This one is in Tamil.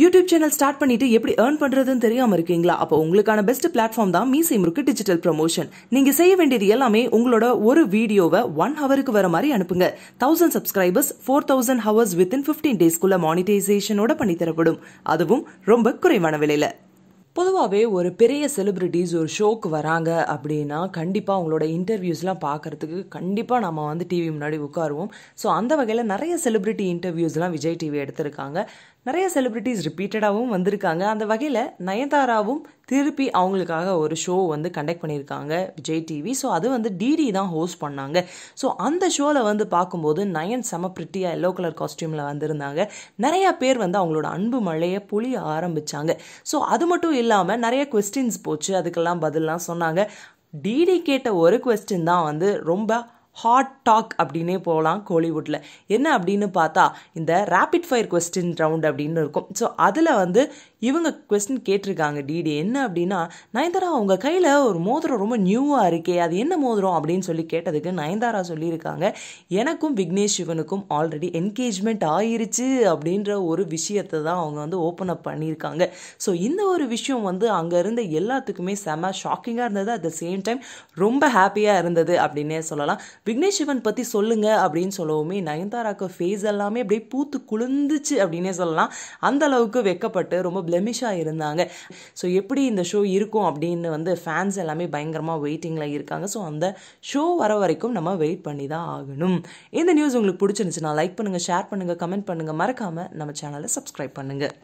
யூடியூப் சேனல் ஸ்டார்ட் பண்ணிட்டு எப்படி ஏர்ன் பண்றதுன்னு தெரியாம இருக்கீங்களா அப்போ உங்களுக்கான பெஸ்ட் பிளாட்ஃபார்ம் தான் மீசை சேம்ருக்கு டிஜிட்டல் ப்ரொமோஷன் நீங்க செய்ய வேண்டியது எல்லாமே உங்களோட ஒரு வீடியோவை ஒன் ஹவருக்கு வர மாதிரி அனுப்புங்க thousand subscribers four thousand hours within fifteen டேஸ்க்குள்ள மானிட்டைசேஷனோட பண்ணி தரப்படும் அதுவும் ரொம்ப குறைவான விலையில பொதுவாகவே ஒரு பெரிய செலிப்ரிட்டிஸ் ஒரு ஷோக்கு வராங்க அப்படின்னா கண்டிப்பாக அவங்களோட இன்டர்வியூஸ்லாம் பார்க்குறதுக்கு கண்டிப்பாக நம்ம வந்து டிவி முன்னாடி உட்காருவோம் ஸோ அந்த வகையில் நிறைய செலிப்ரிட்டி இன்டர்வியூஸ்லாம் விஜய் டிவி எடுத்திருக்காங்க நிறைய செலிப்ரிட்டிஸ் ரிப்பீட்டடாகவும் வந்திருக்காங்க அந்த வகையில் நயன்தாராவும் திருப்பி அவங்களுக்காக ஒரு ஷோ வந்து கண்டக்ட் பண்ணியிருக்காங்க விஜய் டிவி ஸோ அது வந்து டிடி தான் ஹோஸ்ட் பண்ணாங்க ஸோ அந்த ஷோவில் வந்து பார்க்கும்போது நயன் செம பிரிட்டியாக எல்லோ கலர் காஸ்டியூமில் வந்திருந்தாங்க நிறையா பேர் வந்து அவங்களோட அன்பு மழையை பொழிய ஆரம்பித்தாங்க ஸோ அது மட்டும் இல்லை இல்லாமல் நிறைய கொஸ்டின்ஸ் போச்சு அதுக்கெல்லாம் பதிலாம் சொன்னாங்க டிடி கேட்ட ஒரு கொஸ்டின் தான் வந்து ரொம்ப ஹாட் டாக் அப்படின்னே போகலாம் கோலிவுட்டில் என்ன அப்படின்னு பார்த்தா இந்த ரேபிட் ஃபயர் கொஸ்டின் ரவுண்ட் அப்படின்னு இருக்கும் ஸோ அதில் வந்து இவங்க கொஸ்டின் கேட்டிருக்காங்க டிடி என்ன அப்படின்னா நயன்தாரா அவங்க கையில் ஒரு மோதிரம் ரொம்ப நியூவாக இருக்கே அது என்ன மோதிரம் அப்படின்னு சொல்லி கேட்டதுக்கு நயன்தாரா சொல்லியிருக்காங்க எனக்கும் விக்னேஷ் சிவனுக்கும் ஆல்ரெடி என்கேஜ்மெண்ட் ஆயிருச்சு அப்படின்ற ஒரு விஷயத்தை தான் அவங்க வந்து ஓப்பன் அப் பண்ணியிருக்காங்க ஸோ இந்த ஒரு விஷயம் வந்து அங்கே இருந்த எல்லாத்துக்குமே செம ஷாக்கிங்காக இருந்தது அட் த சேம் டைம் ரொம்ப ஹாப்பியாக இருந்தது அப்படின்னே சொல்லலாம் விக்னேஷ் சிவன் பற்றி சொல்லுங்க அப்படின்னு சொல்லவுமே நயன்தாராக்கு ஃபேஸ் எல்லாமே அப்படியே பூத்து குளிர்ந்துச்சு அப்படின்னே சொல்லலாம் அந்த அளவுக்கு வெக்கப்பட்டு ரொம்ப பிளெமிஷாக இருந்தாங்க ஸோ எப்படி இந்த ஷோ இருக்கும் அப்படின்னு வந்து ஃபேன்ஸ் எல்லாமே பயங்கரமாக வெயிட்டிங்கில் இருக்காங்க ஸோ அந்த ஷோ வர வரைக்கும் நம்ம வெயிட் பண்ணி தான் ஆகணும் இந்த நியூஸ் உங்களுக்கு பிடிச்சிருந்துச்சுன்னா லைக் பண்ணுங்கள் ஷேர் பண்ணுங்கள் கமெண்ட் பண்ணுங்கள் மறக்காமல் நம்ம சேனலை சப்ஸ்கிரைப் பண்ணுங்கள்